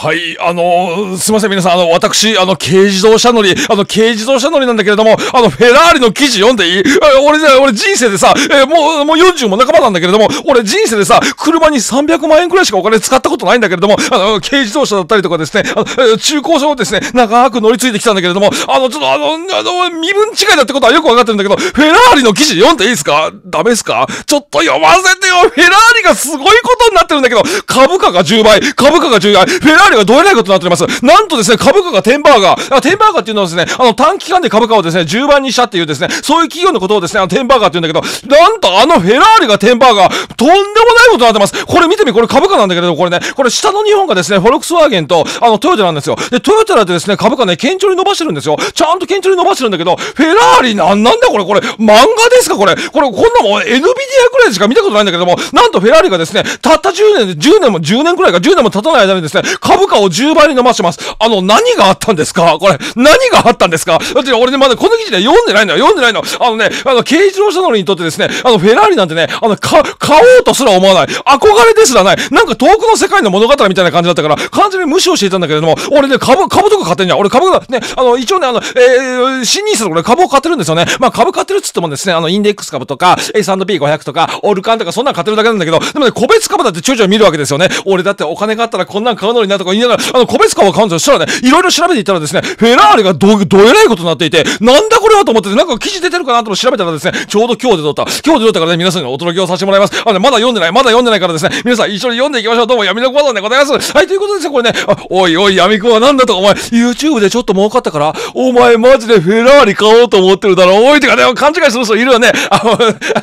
はい、あのー、すみません、皆さん、あの、私、あの、軽自動車乗り、あの、軽自動車乗りなんだけれども、あの、フェラーリの記事読んでいい俺ね、俺人生でさ、えー、もう、もう40も半ばなんだけれども、俺人生でさ、車に300万円くらいしかお金使ったことないんだけれども、あの、軽自動車だったりとかですね、あの、中古車をですね、長く乗り継いできたんだけれども、あの、ちょっとあの、あの、身分違いだってことはよくわかってるんだけど、フェラーリの記事読んでいいですかダメですかちょっと読ませてよフェラーリがすごいことになってるんだけど、株価が10倍、株価が10倍、フェラーリがどえらいことになっております。なんとですね、株価がテンバーガー。テンバーガーっていうのはですね、あの短期間で株価をですね、10倍にしたっていうですね、そういう企業のことをですね、あのテンバーガーって言うんだけど、なんとあのフェラーリがテンバーガー、とんでもないことになってます。これ見てみ、これ株価なんだけど、これね、これ下の日本がですね、フォルクスワーゲンと、あの、トヨタなんですよ。で、トヨタだってですね、株価ね、堅調に伸ばしてるんですよ。ちゃんと堅調に伸ばしてるんだけど、フェラーリなんなんだこれ、これ、漫画ですかこれ、これ、こんなもん、NVIDIA くらいしか見たことないんだけども、なんとフェラーリがですね、たった10年、10年も、10年くらいか、10年も経たない間にですね、株株価を10倍に伸ばします。あの、何があったんですかこれ、何があったんですかだって俺ね、まだこの記事で読んでないのよ。読んでないの。あのね、あの、軽自動車乗りにとってですね、あの、フェラーリなんてね、あの、か、買おうとすら思わない。憧れですらない。なんか遠くの世界の物語みたいな感じだったから、完全に無視をしていたんだけれども、俺ね、株、株とか買ってんじゃん。俺株が、ね、あの、一応ね、あの、えー、新ニースの俺株を買ってるんですよね。まあ、株買ってるっつってもですね、あの、インデックス株とか、S&P500 とか、オルカンとか、そんなん買ってるだけなんだけど、でもね、個別株だってちょいちょい見るわけですよね。俺だってお金があったらこんなん買うのになとかか言いながら、あの、個別化は完全したらね、いろいろ調べていったらですね、フェラーリがど、どえらいことになっていて、なんだこれはと思って、なんか記事出てるかなと調べたらですね、ちょうど今日で撮った、今日で撮ったからね、皆さんに届けをさせてもらいます。あの、ね、まだ読んでない、まだ読んでないからですね、皆さん一緒に読んでいきましょう。どうも、闇の講座でございます。はい、ということですよ、これね、おいおい、闇子はなんだとか、お前、YouTube でちょっと儲かったから、お前マジでフェラーリ買おうと思ってるだろ。おい、てかね、勘違いする人いるよね。あ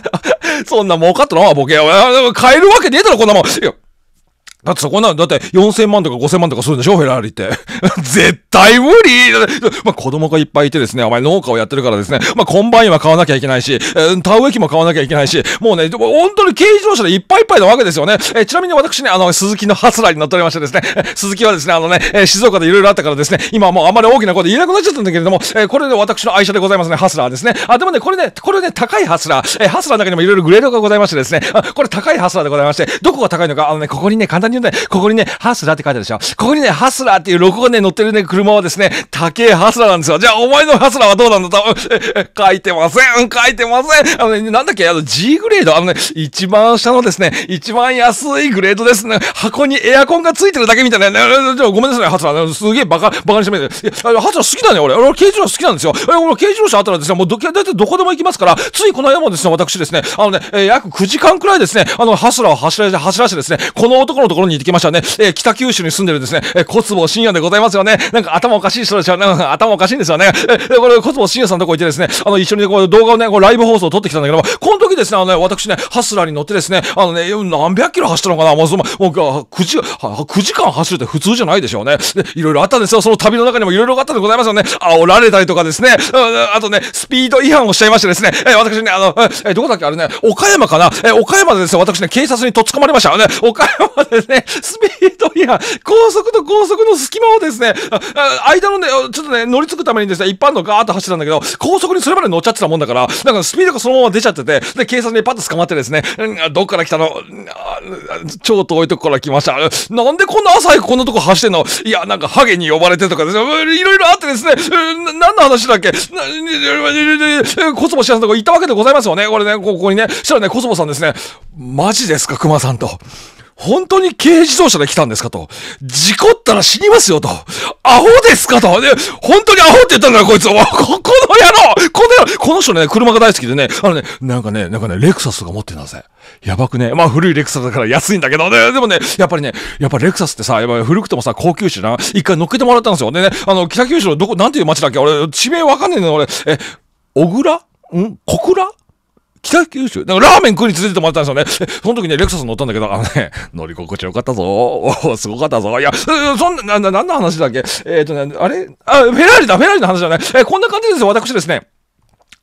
そんな儲かったのはボケ。買えるわけねえだろ、こんなもん。だってそこな、だって4000万とか5000万とかするんでしょフェラーリって。絶対無理まあ、子供がいっぱいいてですね、お前農家をやってるからですね、まあ、コンバインは買わなきゃいけないし、え田植え機も買わなきゃいけないし、もうね、本当に軽自動車でいっぱいいっぱいなわけですよね。えちなみに私ね、あの、鈴木のハスラーに乗っておりましてですね、鈴木はですね、あのね、え静岡でいろいろあったからですね、今はもうあんまり大きな声で言えなくなっちゃったんだけれども、えこれで私の愛車でございますね、ハスラーですね。あ、でもね、これね、これね、高いハスラー、えハスラーの中にもいろいろグレードがございましてですね、あこれ高いハスラーでございまして、どこが高いのか、あのね、ここにね、簡単にここにね、ハスラーって書いてあるでしょ。ここにね、ハスラーっていうロゴがね、乗ってるね、車はですね、竹ハスラーなんですよ。じゃあ、お前のハスラーはどうなんだ多分、書いてません書いてませんあのね、なんだっけあの、G グレードあのね、一番下のですね、一番安いグレードですね。箱にエアコンがついてるだけみたいなね。ごめんなさい、ハスラー。すげえバカ、バカにしてみて。いや、ハスラー好きだね、俺。俺、軽自動車好きなんですよ。俺、軽自動車あったらですね、もうど、だいたいどこでも行きますから、ついこの間もですね、私ですね、あのね、約9時間くらいですね、あの、ハスラーを走らて、走らせてですね、この男のとところに行ってきましたね。えー、北九州に住んでるですね、えー、小坪信也でございますよね。なんか頭おかしい人ですよね。頭おかしいんですよね。えー、これ、小坪信也さんのとこ行ってですね、あの、一緒にこう動画をね、こうライブ放送を撮ってきたんだけども、この時ですね、あのね、私ね、ハスラーに乗ってですね、あのね、何百キロ走ったのかなもう、その、もう、9時、九時間走るって普通じゃないでしょうね。で、いろいろあったんですよ。その旅の中にもいろいろあったんでございますよね。煽られたりとかですね、あとね、スピード違反をしちゃいましてですね、えー、私ね、あの、えー、どこだっけあれね、岡山かなえー、岡山でですね、私ね、警察にとっ捕まりました。ね、岡山でですね、スピードや高速と高速の隙間をですね、間のね、ちょっとね、乗りつくためにですね、一般のガーッと走ったんだけど、高速にそれまで乗っちゃってたもんだから、なんかスピードがそのまま出ちゃってて、で、警察にパッと捕まってですね、どっから来たの超遠いとこから来ました。なんでこんな朝早くこんなとこ走ってんのいや、なんかハゲに呼ばれてとかですね、いろいろあってですね、何の話だっけコスモ知らんとこ行ったわけでございますよね。これね、ここにね。したらね、コスモさんですね、マジですか、熊さんと。本当に軽自動車で来たんですかと。事故ったら死にますよと。アホですかと。で、本当にアホって言ったんだよ、こいつ。こ、この野郎この野郎この人ね、車が大好きでね、あのね、なんかね、なんかね、レクサスとか持ってんだぜ。やばくね。まあ古いレクサスだから安いんだけどね。でもね、やっぱりね、やっぱレクサスってさ、やっぱ古くてもさ、高級車な。一回乗っけてもらったんですよ。でね、あの、北九州のどこ、なんていう街だっけ俺、地名わかんねえの俺、え、小倉ん小倉北九州なんかラーメン食いに連れてってもらったんですよね。その時ね、レクサス乗ったんだけど、あのね、乗り心地よかったぞ。お すごかったぞ。いや、そんな、な、なんの話だっけえっ、ー、とね、あれあ、フェラーリだ、フェラーリの話じゃない。えー、こんな感じですよ、私ですね。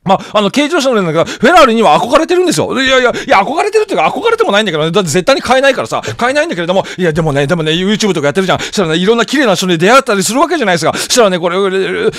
まあ、あの、軽乗車のなんだけど、フェラーリには憧れてるんですよ。いやいや、いや、憧れてるっていうか、憧れてもないんだけどね。だって絶対に買えないからさ、買えないんだけれども、いや、でもね、でもね、YouTube とかやってるじゃん。したらね、いろんな綺麗な人に出会ったりするわけじゃないですか。したらね、これ、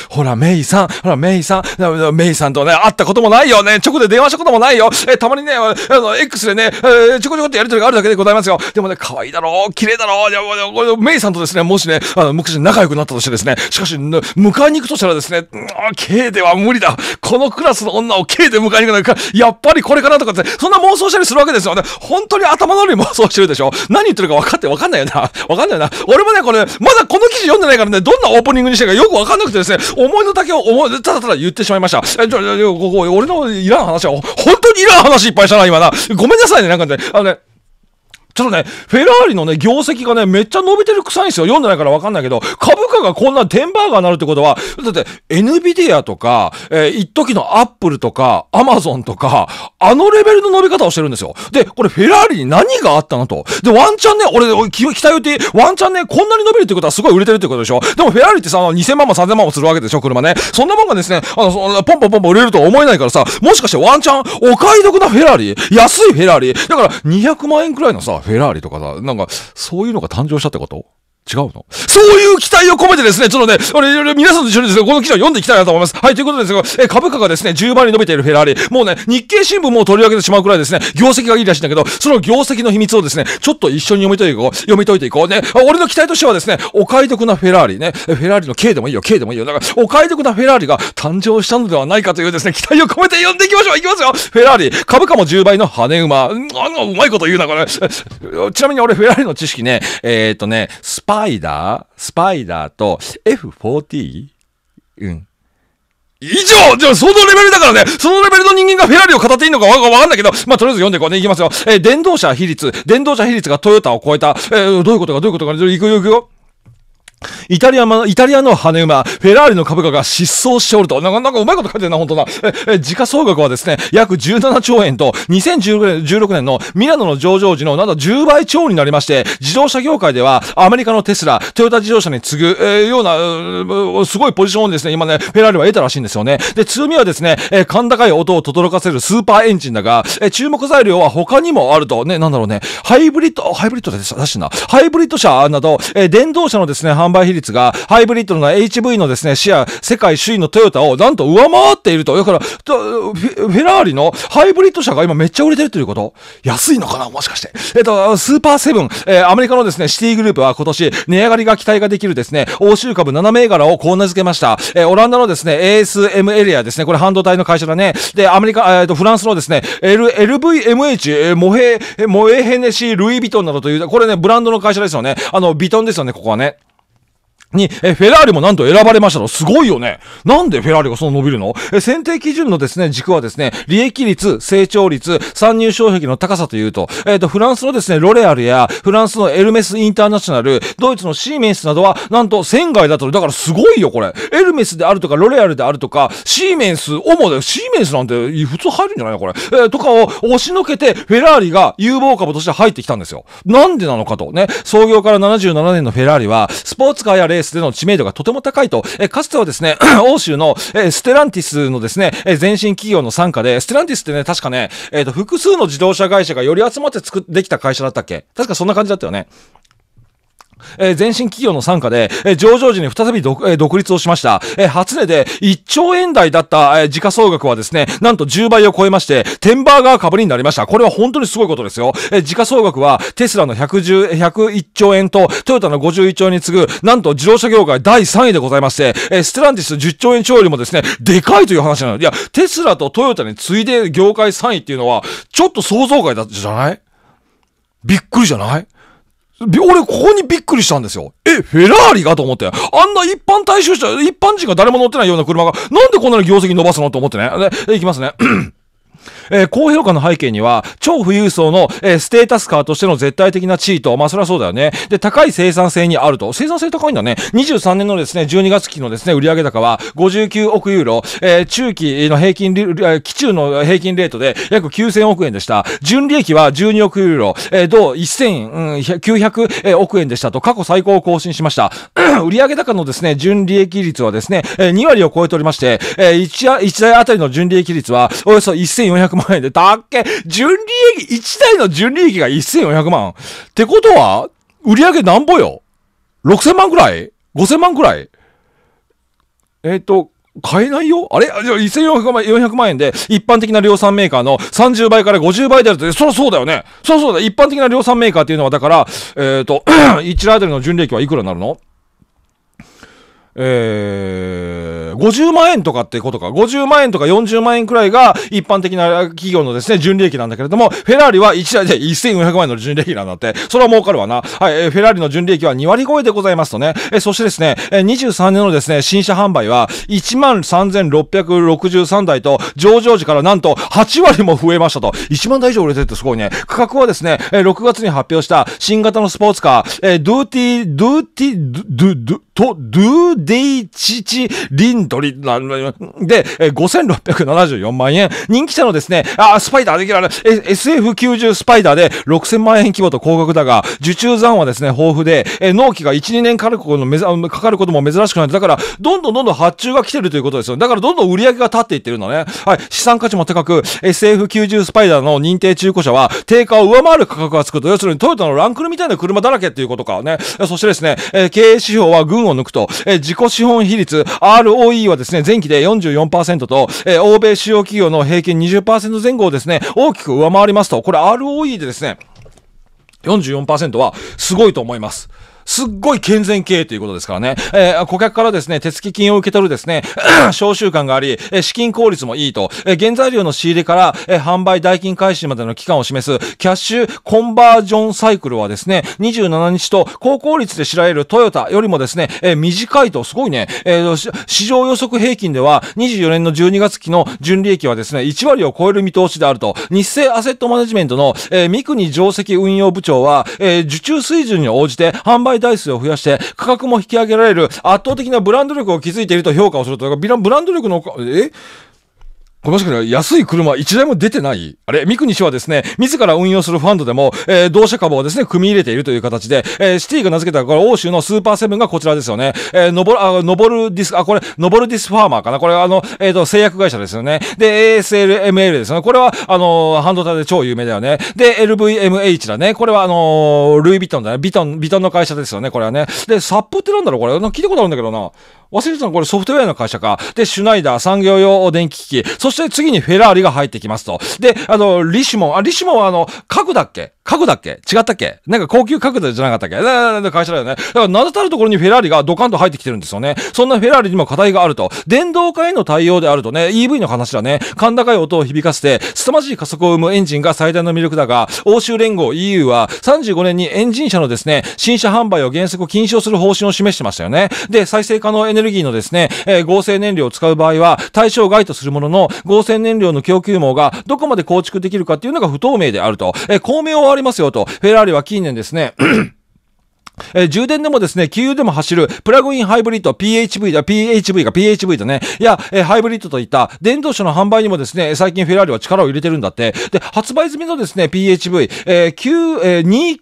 ほら、メイさん、ほら、メイさん、メイさんとね、会ったこともないよね。直で電話したこともないよ。え、たまにね、あの、X でね、えー、ちょこちょこってやりとりがあるだけでございますよ。でもね、可愛いだろう、綺麗だろう、でも、メイさんとですね、もしね、あの、昔仲良くなったとしてですね、しかし、迎えに行くとしたらですね、うん、K では無理だ。このクラススの女を K で迎えに行かか、やっぱりこれかなとかって、そんな妄想したりするわけですよね。本当に頭の上に妄想してるでしょ何言ってるか分かって分かんないよな。分かんないよな。俺もね、これ、まだこの記事読んでないからね、どんなオープニングにしてるかよく分かんなくてですね、思いの丈を思い、ただただ言ってしまいました。え、ちょ、ちょ、俺のいらん話は、本当にいらん話いっぱいしたな、今な。ごめんなさいね、なんかね、あのね、ちょっとね、フェラーリのね、業績がね、めっちゃ伸びてる臭いんですよ。読んでないからわかんないけど、株価がこんなテンバーガーになるってことは、だって、NVIDIA とか、えー、一時の Apple とか、Amazon とか、あのレベルの伸び方をしてるんですよ。で、これフェラーリに何があったのと。で、ワンチャンね、俺、期待予定、ワンチャンね、こんなに伸びるってことはすごい売れてるってことでしょ。でもフェラーリってさ、2000万も3000万もするわけでしょ、車ね。そんなもんがですね、あの、そのポンポンポンポン売れるとは思えないからさ、もしかしてワンチャン、お買い得なフェラーリ安いフェラーリだから200万円くらいのさ、フェラーリとかさ、なんか、そういうのが誕生したってこと違うのそういう期待を込めてですね、ちょっとね、あれ、皆さんと一緒にですね、この記事を読んでいきたいなと思います。はい、ということですが、え、株価がですね、10倍に伸びているフェラーリ、もうね、日経新聞も取り上げてしまうくらいですね、業績がいいらしいんだけど、その業績の秘密をですね、ちょっと一緒に読み解いていこう。読み解いていこうね。俺の期待としてはですね、お買い得なフェラーリね、フェラーリの K でもいいよ、K でもいいよ。だから、お買い得なフェラーリが誕生したのではないかというですね、期待を込めて読んでいきましょう。いきますよ。フェラーリ、株価も10倍の羽馬。うまいこと言うな、これ。ちなみに俺、フェラーリの知識ね、えー、っとね、スパパイダースパイダーと F40? うん。以上じゃあ、そのレベルだからね、そのレベルの人間がフェラリを語っていいのかわかんないけど、まあ、とりあえず読んでいこうね。いきますよ。えー、電動車比率、電動車比率がトヨタを超えた。えー、どういうことか、どういうことか、ね、いくよ、いくよ。イタリアの、イタリアの羽馬、フェラーリの株価が失踪しておると。なんか、なんかうまいこと書いてるな、本当な。え、え、時価総額はですね、約17兆円と、2016年のミラノの上場時の、なんと10倍超になりまして、自動車業界では、アメリカのテスラ、トヨタ自動車に次ぐ、えー、ような、すごいポジションをですね、今ね、フェラーリは得たらしいんですよね。で、強みはですね、えー、甲高い音を轟かせるスーパーエンジンだが、えー、注目材料は他にもあると、ね、なんだろうね、ハイブリッド、ハイブリッドで出してな、ハイブリッド車など、えー、電動車のですね、販売売比率が、ハイブリッドの HV のですね、シェア、世界首位のトヨタをなんと上回っていると。だから、フェラーリのハイブリッド車が今めっちゃ売れてるということ安いのかなもしかして。えっと、スーパーセブン、えー、アメリカのですね、シティグループは今年、値上がりが期待ができるですね、欧州株7銘柄をこう名付けました。えー、オランダのですね、ASM エリアですね、これ半導体の会社だね。で、アメリカ、えっ、ー、と、フランスのですね、L、LVMH、えー、モヘ、モエヘネシー、ルイ・ビトンなどという、これね、ブランドの会社ですよね。あの、ビトンですよね、ここはね。に、え、フェラーリもなんと選ばれましたと。すごいよね。なんでフェラーリがその伸びるのえ、選定基準のですね、軸はですね、利益率、成長率、参入障壁の高さというと、えっ、ー、と、フランスのですね、ロレアルや、フランスのエルメスインターナショナル、ドイツのシーメンスなどは、なんと、仙外だと。だからすごいよ、これ。エルメスであるとか、ロレアルであるとか、シーメンス、主だよ。シーメンスなんて、普通入るんじゃないのこれ。えー、とかを押しのけて、フェラーリが有望株として入ってきたんですよ。なんでなのかと。ね。創業から77年のフェラーリは、スポーツカーやレーススでの知名度がとても高いと、えかつてはですね、欧州の、えステランティスのですね、え前身企業の傘下で、ステランティスってね、確かね、えっ、ー、と、複数の自動車会社がより集まって作っ、できた会社だったっけ確かそんな感じだったよね。えー、前身企業の傘下で、えー、上場時に再び独,、えー、独立をしました。えー、初値で1兆円台だった、えー、時価総額はですね、なんと10倍を超えまして、テンバーガー株になりました。これは本当にすごいことですよ。えー、時価総額はテスラの110、101兆円とトヨタの51兆円に次ぐ、なんと自動車業界第3位でございまして、えー、ステランティス10兆円超よりもですね、でかいという話なの。いや、テスラとトヨタに次いで業界3位っていうのは、ちょっと想像外だったじゃないびっくりじゃない俺、ここにびっくりしたんですよ。え、フェラーリがと思って。あんな一般大衆車、一般人が誰も乗ってないような車が、なんでこんなに業績伸ばすのと思ってね。で、行きますね。えー、高評価の背景には、超富裕層の、えー、ステータスカーとしての絶対的な地位と、まあ、そりゃそうだよね。で、高い生産性にあると。生産性高いんだね。23年のですね、12月期のですね、売上高は59億ユーロ、えー、中期の平均、え期中の平均レートで約9000億円でした。純利益は12億ユーロ、えー、同1900億円でしたと、過去最高を更新しました。売上高のですね、純利益率はですね、2割を超えておりまして、え1台あたりの純利益率はおよそ1400 1400万円で、だっけ純利益、1台の純利益が1400万。ってことは、売上なんぼよ ?6000 万くらい ?5000 万くらいえっ、ー、と、買えないよあれ1400万、400万円で、一般的な量産メーカーの30倍から50倍であると、そりゃそうだよね。そりゃそうだ。一般的な量産メーカーっていうのは、だから、えっ、ー、と、1ライドルの純利益はいくらになるのえー、50万円とかってことか、50万円とか40万円くらいが一般的な企業のですね、純利益なんだけれども、フェラーリは1台で1400万円の純利益なんだって、それは儲かるわな。はい、えー、フェラーリの純利益は2割超えでございますとね、えー、そしてですね、えー、23年のですね、新車販売は13,663台と、上場時からなんと8割も増えましたと、1万台以上売れてるってすごいね。価格はですね、えー、6月に発表した新型のスポーツカー、えー、ドゥーティー、ドゥーティー、ドゥ、ドゥ、と、ドゥーデイチチリンドリ、な、で、5674万円。人気者のですね、あ、スパイダーできる、SF90 スパイダーで6000万円規模と高額だが、受注残はですね、豊富で、え納期が1、2年かかることかかることも珍しくない。だから、どんどんどんどん発注が来てるということですよ。だから、どんどん売り上げが立っていってるんだね。はい、資産価値も高く、SF90 スパイダーの認定中古車は、定価を上回る価格がつくと、要するにトヨタのランクルみたいな車だらけっていうことかね。そしてですね、えー、経営指標は群を抜くと、え自己資本比率 ROE はですね、前期で44%と、え欧米主要企業の平均20%前後をですね、大きく上回りますと、これ ROE でですね、44%はすごいと思います。すっごい健全経営ということですからね。えー、顧客からですね、手付金を受け取るですね、消臭感があり、え資金効率もいいと、え原材料の仕入れから、え販売代金開始までの期間を示す、キャッシュコンバージョンサイクルはですね、27日と高効率で知られるトヨタよりもですね、え短いと、すごいね、えー、市場予測平均では、24年の12月期の純利益はですね、1割を超える見通しであると、日清アセットマネジメントの、えー、三国上席運用部長は、えー、受注水準に応じて販売売台数を増やして、価格も引き上げられる、圧倒的なブランド力を築いていると評価をすると。ブランド力の、えこの仕かみ安い車一台も出てないあれ、三国氏はですね、自ら運用するファンドでも、えー、同社株をですね、組み入れているという形で、えー、シティが名付けた、これ、欧州のスーパーセブンがこちらですよね。えー、ノあ、のぼるディス、あ、これ、のぼるディスファーマーかなこれ、あの、えっ、ー、と、製薬会社ですよね。で、ASLML ですよね。これは、あの、半導体で超有名だよね。で、LVMH だね。これは、あの、ルイ・ヴィトンだね。ビトン、ビトンの会社ですよね。これはね。で、サップってなんだろうこれ。聞いたことあるんだけどな。忘れてたのこれソフトウェアの会社か。で、シュナイダー産業用電気機器。そして次にフェラーリが入ってきますと。で、あの、リシモン。あ、リシモンはあの、家具だっけ角だっけ違ったっけなんか高級角度じゃなかったっけなんか会社だよね。だから名だたるところにフェラーリがドカンと入ってきてるんですよね。そんなフェラーリにも課題があると。電動化への対応であるとね、EV の話だね。甲高い音を響かせて、凄まじい加速を生むエンジンが最大の魅力だが、欧州連合 EU は35年にエンジン車のですね、新車販売を原則禁止をする方針を示してましたよね。で、再生可能エネルギーのですね、えー、合成燃料を使う場合は対象外とするものの、合成燃料の供給網がどこまで構築できるかっていうのが不透明であると。えー、明をありますよと、フェラーリは近年ですねえー、充電でもですね、給油でも走る、プラグインハイブリッド、PHV だ、PHV か、PHV だね。いや、えー、ハイブリッドといった電動車の販売にもですね、最近フェラーリは力を入れてるんだって。で、発売済みのですね、PHV、えー、9、えー、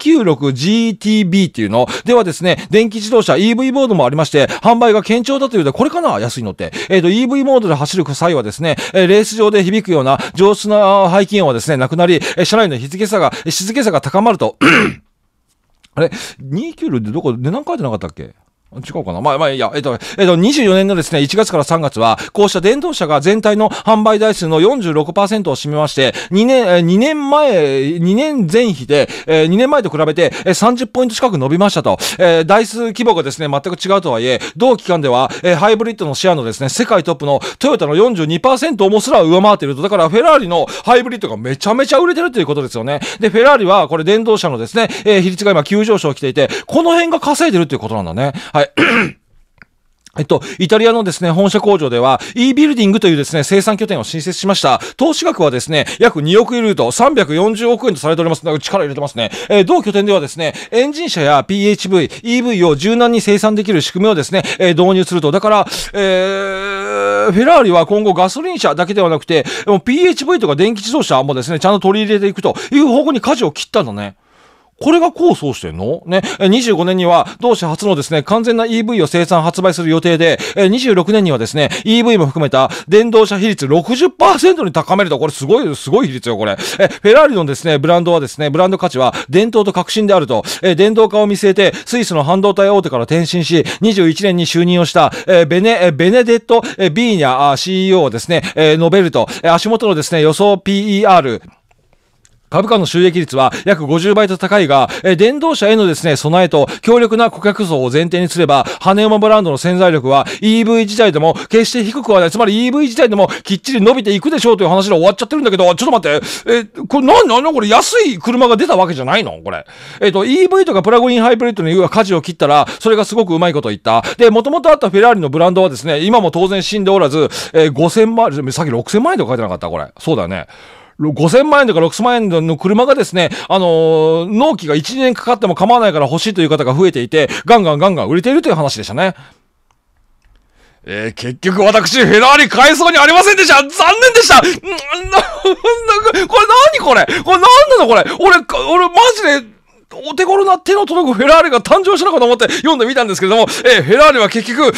296GTB っていうの、ではですね、電気自動車 EV ボードもありまして、販売が堅調だというで、これかな安いのって。えっ、ー、と、EV モードで走る際はですね、えー、レース上で響くような上質な排気音はですね、なくなり、えー、車内の日付さが、静けさが高まると、あれ、29 6ってどこ、値段書いてなかったっけ違うかなまあまあいや、えっと、えっと、24年のですね、1月から3月は、こうした電動車が全体の販売台数の46%を占めまして、2年、え2年前、2年前比で、え2年前と比べて、え30ポイント近く伸びましたと、えー、台数規模がですね、全く違うとはいえ、同期間では、えハイブリッドのシェアのですね、世界トップのトヨタの42%をもすら上回っていると、だからフェラーリのハイブリッドがめちゃめちゃ売れてるということですよね。で、フェラーリは、これ電動車のですね、え比率が今急上昇きていて、この辺が稼いでるっていうことなんだね。はいい。えっと、イタリアのですね、本社工場では、e ビルディングというですね、生産拠点を新設しました。投資額はですね、約2億ユーロと340億円とされております。力入れてますね。えー、同拠点ではですね、エンジン車や PHV、EV を柔軟に生産できる仕組みをですね、えー、導入すると。だから、えー、フェラーリは今後ガソリン車だけではなくて、PHV とか電気自動車もですね、ちゃんと取り入れていくという方向に舵を切ったんだね。これがを奏してんのね、25年には同社初のですね、完全な EV を生産発売する予定で、26年にはですね、EV も含めた電動車比率60%に高めると、これすごい、すごい比率よ、これ。え、フェラーリのですね、ブランドはですね、ブランド価値は伝統と革新であると、え、電動化を見据えて、スイスの半導体大手から転身し、21年に就任をした、え、ベネ、え、ベネデット、え、ビーニャ CEO はですね、え、述べると、え、足元のですね、予想 PER、株価の収益率は約50倍と高いが、え電動車へのですね、備えと強力な顧客層を前提にすれば、羽山ブランドの潜在力は EV 自体でも決して低くはない。つまり EV 自体でもきっちり伸びていくでしょうという話で終わっちゃってるんだけど、ちょっと待って、え、これ何なのこれ安い車が出たわけじゃないのこれ。えっ、と、EV とかプラグインハイブリッドに舵を切ったら、それがすごくうまいこと言った。で、元々あったフェラーリのブランドはですね、今も当然死んでおらず、えー、5000万、さっき6000万円とか書いてなかったこれ。そうだよね。5000万円とか6 0 0 0万円の車がですね、あのー、納期が1年かかっても構わないから欲しいという方が増えていて、ガンガンガンガン売れているという話でしたね。えー、結局私、フェラーリ買えそうにありませんでした残念でしたな、な、これ何これこれ何なのこれ俺、俺マジで、お手頃な手の届くフェラーリが誕生したのかと思って読んでみたんですけれども、えー、フェラーリは結局、えー、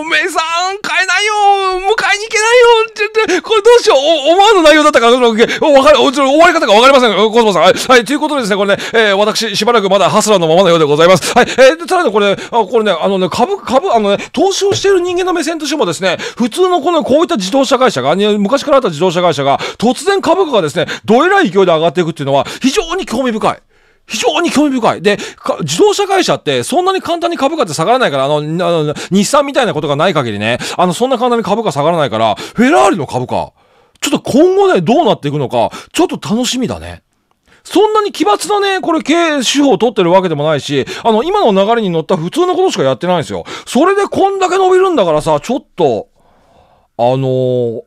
おめえさん、買えないよ迎えに行けないよってこれどうしよう思わぬ内容だったか、わかる、終わり方がわかりません、コスモさん。はい、はい、ということでですね、これね、えー、私、しばらくまだハスラーのままのようでございます。はい、えー、ただね、これ、ね、あ、これね、あのね、株、株、あのね、投資をしている人間の目線としてもですね、普通のこの、こういった自動車会社が、昔からあった自動車会社が、突然株価がですね、どえらい勢いで上がっていくっていうのは、非常常に興味深い。非常に興味深い。で、自動車会社ってそんなに簡単に株価って下がらないから、あの、あの日産みたいなことがない限りね、あの、そんな簡単に株価下がらないから、フェラーリの株価、ちょっと今後ね、どうなっていくのか、ちょっと楽しみだね。そんなに奇抜なね、これ、経営手法を取ってるわけでもないし、あの、今の流れに乗った普通のことしかやってないんですよ。それでこんだけ伸びるんだからさ、ちょっと、あのー、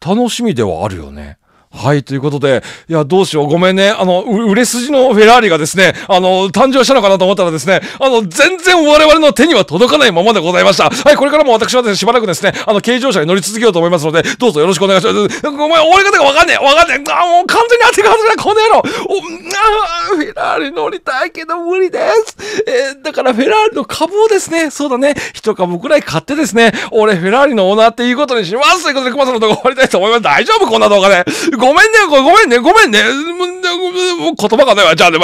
楽しみではあるよね。はい、ということで、いや、どうしよう、ごめんね。あの、売れ筋のフェラーリがですね、あの、誕生したのかなと思ったらですね、あの、全然我々の手には届かないままでございました。はい、これからも私はですね、しばらくですね、あの、軽乗車に乗り続けようと思いますので、どうぞよろしくお願いします。ごめん、終わり方がわかんねえ、わかんねえ。あ、もう完全に当てが外れない、この野郎。お、あ、フェラーリ乗りたいけど無理です。えー、だからフェラーリの株をですね、そうだね、一株くらい買ってですね、俺フェラーリのオーナーっていうことにします。ということで、熊さんの動画終わりたいと思います。大丈夫こんな動画で、ね。ごめんね、ごめんね、ごめんね。言葉がないわ。じゃあね、